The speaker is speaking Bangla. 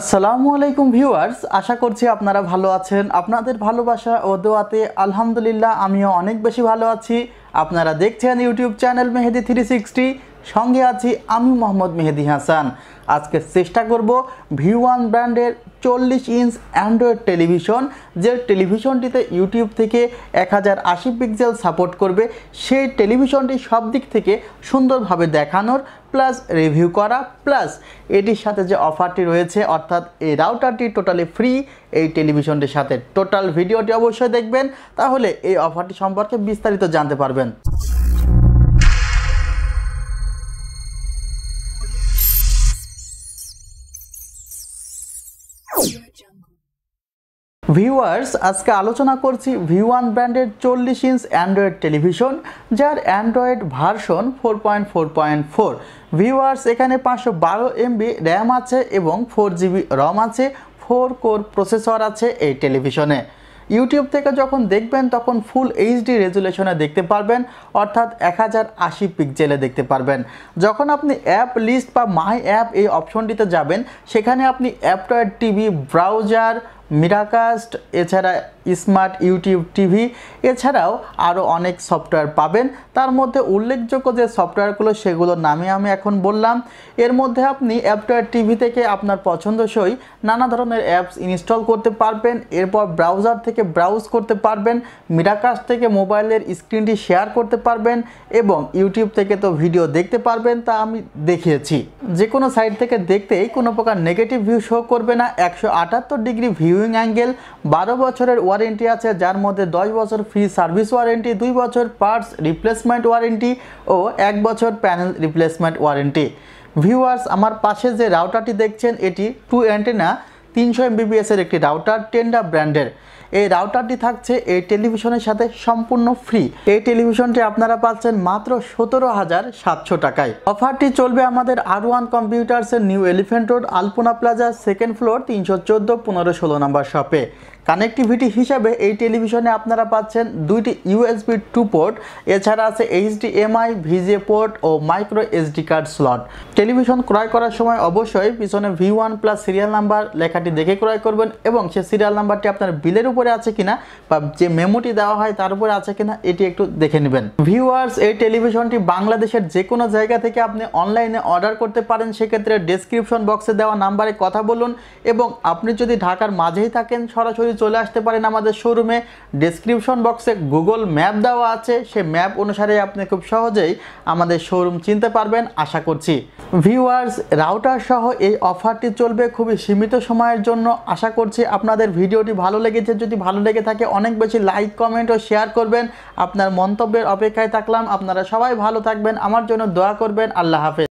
আসসালামু আলাইকুম ভিউয়ার্স আশা করছি আপনারা ভালো আছেন আপনাদের ভালোবাসা ও দোয়াতে আলহামদুলিল্লাহ আমিও অনেক বেশি ভালো আছি আপনারা দেখছেন YouTube channel Mehedi three sixty সঙ্গে আছি আমি মোহাম্মদ মেহেদি হাসান আজকে চেষ্টা করব ভি ওয়ান ব্র্যান্ডের চল্লিশ ইঞ্চ অ্যান্ড্রয়েড টেলিভিশন যে টেলিভিশনটিতে ইউটিউব থেকে এক হাজার আশি পিক্সেল সাপোর্ট করবে সেই টেলিভিশনটি সব দিক থেকে সুন্দরভাবে দেখানোর প্লাস রিভিউ করা প্লাস এটির সাথে যে অফারটি রয়েছে অর্থাৎ এই রাউটারটি টোটালি ফ্রি এই টেলিভিশনটির সাথে টোটাল ভিডিওটি অবশ্যই দেখবেন তাহলে এই অফারটি সম্পর্কে বিস্তারিত জানতে পারবেন ভিউয়ার্স আজকে আলোচনা করছি ভি ওয়ান ব্র্যান্ডের চল্লিশ ইঞ্চ অ্যান্ড্রয়েড টেলিভিশন যার Android version four point four point four viewers এখানে পাঁচশো বারো এমবি র্যাম আছে এবং ফোর জিবি রম আছে ফোর কোর প্রসেসর আছে এই টেলিভিশনে ইউটিউব থেকে যখন দেখবেন তখন ফুল এইচডি রেজুলেশনে দেখতে পারবেন অর্থাৎ এক হাজার আশি পিকজেলে দেখতে পারবেন যখন আপনি অ্যাপ লিস্ট বা মাই অ্যাপ এই অপশনটিতে যাবেন সেখানে আপনি অ্যাপটয়েড টিভি ব্রাউজার মিরাকাস্ট এছাড়া স্মার্ট ইউটিউব টিভি এছাড়াও আরও অনেক সফটওয়্যার পাবেন তার মধ্যে উল্লেখযোগ্য যে সফটওয়্যারগুলো সেগুলোর নামে আমি এখন বললাম এর মধ্যে আপনি অ্যাপটার টিভি থেকে আপনার পছন্দসই নানা ধরনের অ্যাপস ইনস্টল করতে পারবেন এরপর ব্রাউজার থেকে ব্রাউজ করতে পারবেন মিরাকাস্ট থেকে মোবাইলের স্ক্রিনটি শেয়ার করতে পারবেন এবং ইউটিউব থেকে তো ভিডিও দেখতে পারবেন তা আমি দেখিয়েছি যে কোনো সাইট থেকে দেখতেই কোনো প্রকার নেগেটিভ ভিউ শো করবে না একশো ডিগ্রি ভিউ ভিউইং অ্যাঙ্গেল বারো বছরের ওয়ারেন্টি আছে যার মধ্যে দশ বছর ফ্রি সার্ভিস ওয়ারেন্টি দুই বছর পার্টস রিপ্লেসমেন্ট ওয়ারেন্টি ও এক বছর প্যানেল রিপ্লেসমেন্ট ওয়ারেন্টি ভিউয়ার্স আমার পাশে যে রাউটারটি দেখছেন এটি টু অ্যান্টেনা তিনশো এমবিবিএসের একটি রাউটার টেন্ডা ব্র্যান্ডের এই রাউটারটি থাকছে এই টেলিভিশনের সাথে সম্পূর্ণ ফ্রি এই টেলিভিশনটি আপনারা পাচ্ছেন মাত্র সতেরো হাজার সাতশো টাকায় অফারটি চলবে আমাদের আর ওয়ান কম্পিউটার্সের New Elephant Road Alpana Plaza second floor তিনশো চোদ্দো পনেরো ষোলো নম্বর শপে কানেক্টিভিটি হিসাবে এই টেলিভিশনে আপনারা পাচ্ছেন দুইটি ইউএসবি টু পোর্ট এছাড়া আছে এইচডি এমআই ভিজে পোর্ট ও micro SD card slot television ক্রয় করার সময় অবশ্যই পিছনে V one plus serial number লেখাটি দেখে ক্রয় করবেন এবং সে সিরিয়াল নাম্বারটি আপনার বিলের উপরে আছে কিনা বা যে মেমোটি দেওয়া হয় তার উপরে আছে কিনা এটি একটু দেখে নেবেন ভিউয়ার্স এই টেলিভিশনটি বাংলাদেশের যে কোনো জায়গা থেকে আপনি অনলাইনে অর্ডার করতে পারেন সেক্ষেত্রে ডেসক্রিপশন বক্সে দেওয়া নাম্বারে কথা বলুন এবং আপনি যদি ঢাকার মাঝেই থাকেন সরাসরি চলে আসতে পারেন আমাদের শোরুমে ডিসক্রিপশন বক্সে গুগল ম্যাপ দেওয়া আছে সে ম্যাপ অনুসারে আপনি খুব সহজেই আমাদের শোরুম চিনতে পারবেন আশা করছি ভিউয়ার্স রাউটার সহ এই অফারটি চলবে খুবই সীমিত সময়ের জন্য আশা করছি আপনাদের ভিডিওটি ভালো লেগেছে যদি ভালো লেগে থাকে অনেক বেশি লাইক কমেন্ট ও শেয়ার করবেন আপনার মন্তব্যের অপেক্ষায় থাকলাম আপনারা সবাই ভালো থাকবেন আমার জন্য দোয়া করবেন আল্লাহ হাফেজ